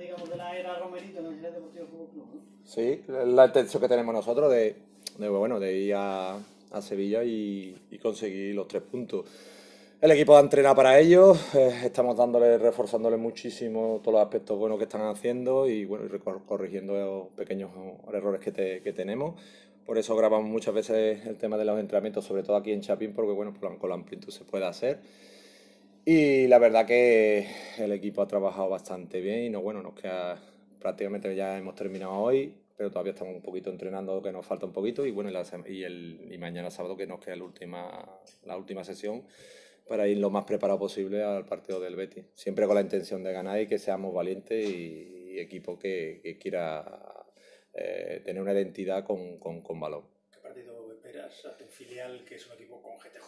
digamos, de la era Romerito en el Deportivo Club. Sí, la intención que tenemos nosotros de, de bueno, de ir a, a Sevilla y, y, conseguir los tres puntos. El equipo de entrenado para ellos, eh, estamos dándole, reforzándole muchísimo todos los aspectos buenos que están haciendo y bueno, corrigiendo los pequeños errores que, que tenemos. Por eso grabamos muchas veces el tema de los entrenamientos, sobre todo aquí en Chapín, porque bueno, con la amplitud se puede hacer. Y la verdad que el equipo ha trabajado bastante bien y bueno, nos queda prácticamente ya hemos terminado hoy, pero todavía estamos un poquito entrenando, que nos falta un poquito, y bueno, y, el, y mañana sábado que nos queda la última, la última sesión para ir lo más preparado posible al partido del Betis. Siempre con la intención de ganar y que seamos valientes y, equipo que, quiera eh, tener una identidad con, con, ¿Qué partido esperas a tu filial, que es un equipo con gente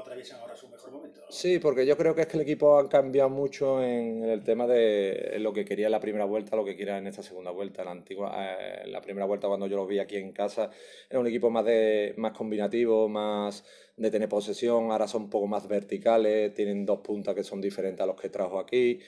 atraviesan ahora su mejor momento. Sí, porque yo creo que es que el equipo ha cambiado mucho en el tema de lo que quería en la primera vuelta, lo que quiera en esta segunda vuelta. La antigua, eh, la primera vuelta cuando yo lo vi aquí en casa era un equipo más de más combinativo, más de tener posesión. Ahora son un poco más verticales, tienen dos puntas que son diferentes a los que trajo aquí.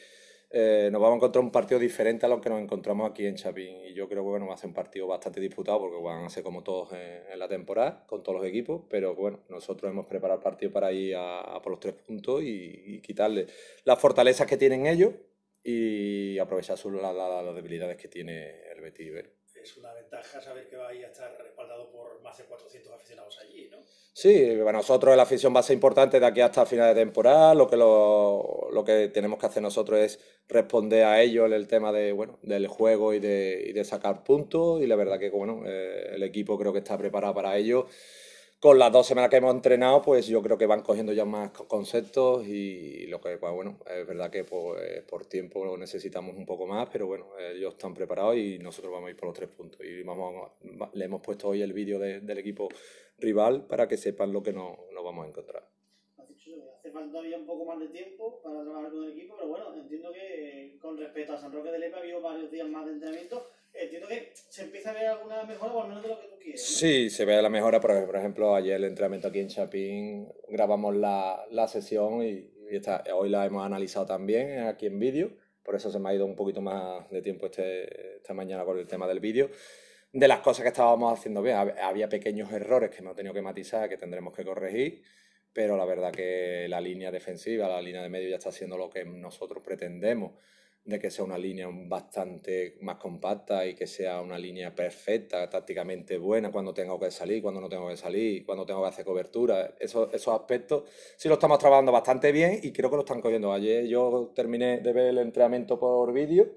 Eh, nos vamos a encontrar un partido diferente a lo que nos encontramos aquí en Chapín. Y yo creo que nos va a ser un partido bastante disputado porque van a ser como todos en, la temporada, con todos los equipos. Pero bueno, nosotros hemos preparado el partido para ir a, por los tres puntos y, quitarle las fortalezas que tienen ellos y aprovechar sus, las debilidades que tiene el Betis una ventaja saber que va a estar respaldado por más de 400 aficionados allí, ¿no? Sí, para nosotros la afición va a ser importante de aquí hasta final de temporada. Lo que, lo, que tenemos que hacer nosotros es responder a ellos en el tema de, bueno, del juego y de, y de sacar puntos. Y la verdad que bueno, eh, el equipo creo que está preparado para ello con las dos semanas que hemos entrenado, pues yo creo que van cogiendo ya más conceptos y lo que, pues bueno, es verdad que pues, por tiempo necesitamos un poco más, pero bueno, ellos están preparados y nosotros vamos a ir por los tres puntos. Y vamos le hemos puesto hoy el vídeo del equipo rival para que sepan lo que nos vamos a encontrar. Hace falta todavía un poco más de tiempo para trabajar con el equipo, pero bueno, entiendo que con respecto a San Roque de Lepe ha habido varios días más de entrenamiento se empieza a ver alguna mejora, o al menos de lo que tú quieres. Sí, se ve la mejora, por ejemplo, ayer el entrenamiento aquí en Chapín, grabamos la, la sesión y, hoy la hemos analizado también aquí en vídeo, por eso se me ha ido un poquito más de tiempo este, esta mañana con el tema del vídeo. De las cosas que estábamos haciendo bien, había pequeños errores que hemos tenido que matizar, que tendremos que corregir, pero la verdad que la línea defensiva, la línea de medio ya está haciendo lo que nosotros pretendemos de que sea una línea bastante más compacta y que sea una línea perfecta, tácticamente buena, cuando tengo que salir, cuando no tengo que salir, cuando tengo que hacer cobertura. esos aspectos sí lo estamos trabajando bastante bien y creo que lo están cogiendo. Ayer yo terminé de ver el entrenamiento por vídeo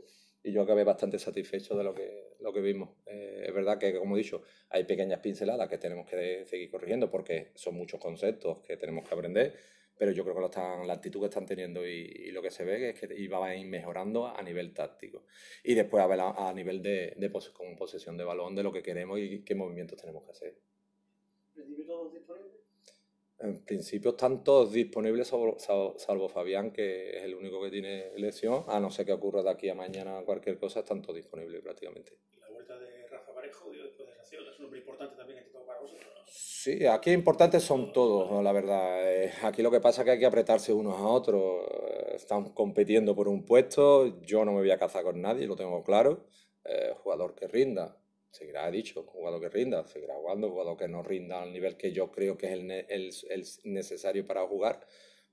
y yo acabé bastante satisfecho de lo que, lo que vimos. Eh, es verdad que, como he dicho, hay pequeñas pinceladas que tenemos que seguir corrigiendo porque son muchos conceptos que tenemos que aprender pero yo creo que están, la actitud que están teniendo y, lo que se ve es que iba a ir mejorando a nivel táctico. Y después a, nivel de, de como posesión de balón, de lo que queremos y qué movimientos tenemos que hacer. ¿En todos disponibles? En principio están todos disponibles, salvo, Fabián, que es el único que tiene lesión. A no ser que ocurra de aquí a mañana cualquier cosa, están todos disponibles prácticamente. La vuelta de Rafa Parejo, después de es un hombre importante también que para Sí, aquí importantes son todos, la verdad. Eh, aquí lo que pasa es que hay que apretarse unos a otros. Estamos eh, están compitiendo por un puesto, yo no me voy a cazar con nadie, lo tengo claro. Eh, jugador que rinda, seguirá he dicho, jugador que rinda, seguirá jugando, jugador que no rinda al nivel que yo creo que es el, el, necesario para jugar,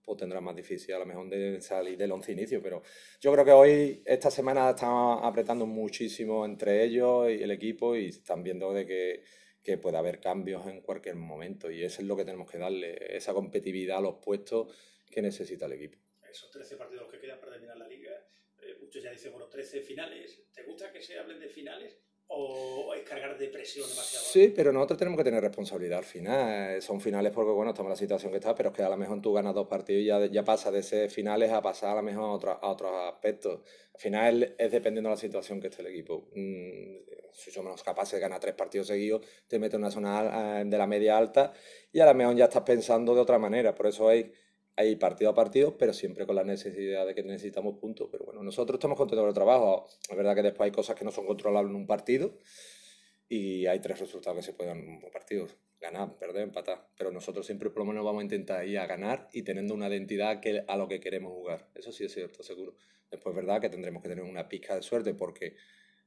pues tendrá más difícil a lo mejor de salir del once inicio. Pero yo creo que hoy, esta semana, están apretando muchísimo entre ellos y el equipo y están viendo de que que puede haber cambios en cualquier momento y eso es lo que tenemos que darle, esa competitividad a los puestos que necesita el equipo. Esos 13 partidos que quedan para terminar la liga, eh, muchos ya dicen, bueno, 13 finales, ¿te gusta que se hablen de finales? o es cargar de presión demasiado. Sí, ¿eh? pero nosotros tenemos que tener responsabilidad al final. Eh, son finales porque, bueno, estamos en la situación que está, pero es que a lo mejor tú ganas dos partidos y ya, ya pasa de ser finales a pasar a lo mejor a, a otros aspectos. Al final es dependiendo de la situación que esté el equipo. Mm, si somos capaces de ganar tres partidos seguidos, te metes en una zona eh, de la media alta y a lo mejor ya estás pensando de otra manera. Por eso hay hay partido a partido, pero siempre con la necesidad de que necesitamos puntos. Pero bueno, nosotros estamos contentos con el trabajo. Es verdad que después hay cosas que no son controlables en un partido y hay tres resultados que se pueden en un partido. Ganar, perder, empatar. Pero nosotros siempre por lo menos vamos a intentar ir a ganar y teniendo una identidad que, a lo que queremos jugar. Eso sí es cierto, seguro. Después es verdad que tendremos que tener una pizca de suerte porque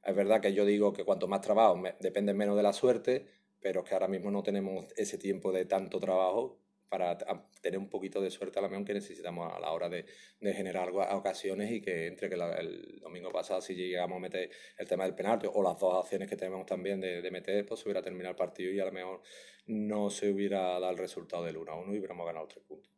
es verdad que yo digo que cuanto más trabajo depende menos de la suerte, pero es que ahora mismo no tenemos ese tiempo de tanto trabajo para tener un poquito de suerte a la mejor que necesitamos a la hora de, generar ocasiones y que entre que el domingo pasado si llegamos a meter el tema del penalti o las dos acciones que tenemos también de, meter, pues se hubiera terminado el partido y a lo mejor no se hubiera dado el resultado del 1 1 y hubiéramos ganado tres puntos.